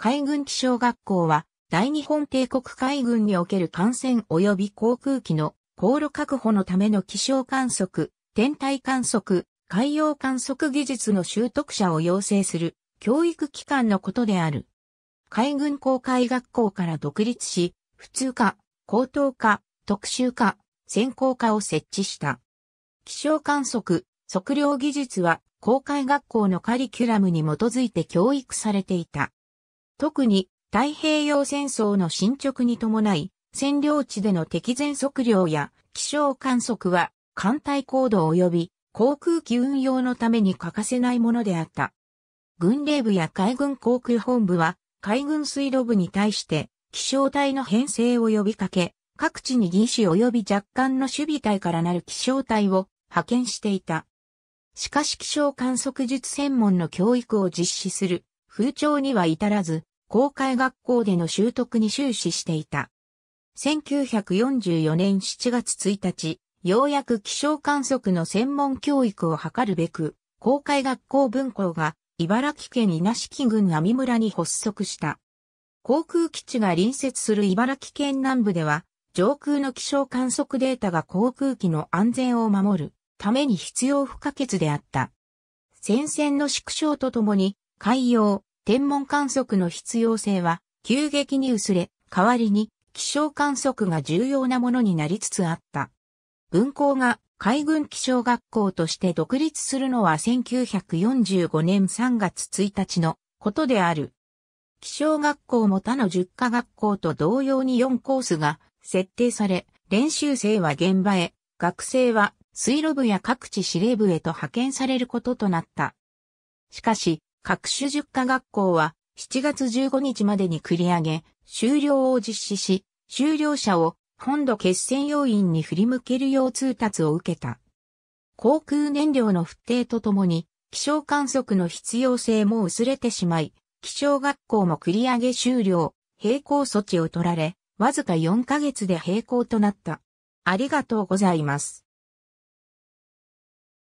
海軍気象学校は、大日本帝国海軍における艦船及び航空機の航路確保のための気象観測、天体観測、海洋観測技術の習得者を養成する教育機関のことである。海軍航海学校から独立し、普通科、高等科、特殊科、専攻科を設置した。気象観測、測量技術は、航海学校のカリキュラムに基づいて教育されていた。特に太平洋戦争の進捗に伴い、占領地での敵前測量や気象観測は艦隊行動及び航空機運用のために欠かせないものであった。軍令部や海軍航空本部は海軍水路部に対して気象隊の編成を呼びかけ、各地に技師及び若干の守備隊からなる気象隊を派遣していた。しかし気象観測術専門の教育を実施する風潮には至らず、公開学校での習得に終始していた。1944年7月1日、ようやく気象観測の専門教育を図るべく、公開学校分校が茨城県稲敷郡網村に発足した。航空基地が隣接する茨城県南部では、上空の気象観測データが航空機の安全を守るために必要不可欠であった。戦線の縮小とともに、海洋、天文観測の必要性は急激に薄れ、代わりに気象観測が重要なものになりつつあった。分校が海軍気象学校として独立するのは1945年3月1日のことである。気象学校も他の10科学校と同様に4コースが設定され、練習生は現場へ、学生は水路部や各地司令部へと派遣されることとなった。しかし、各種塾科学校は7月15日までに繰り上げ、終了を実施し、修了者を本土決戦要員に振り向けるよう通達を受けた。航空燃料の不定とともに、気象観測の必要性も薄れてしまい、気象学校も繰り上げ終了、並行措置を取られ、わずか4ヶ月で並行となった。ありがとうございます。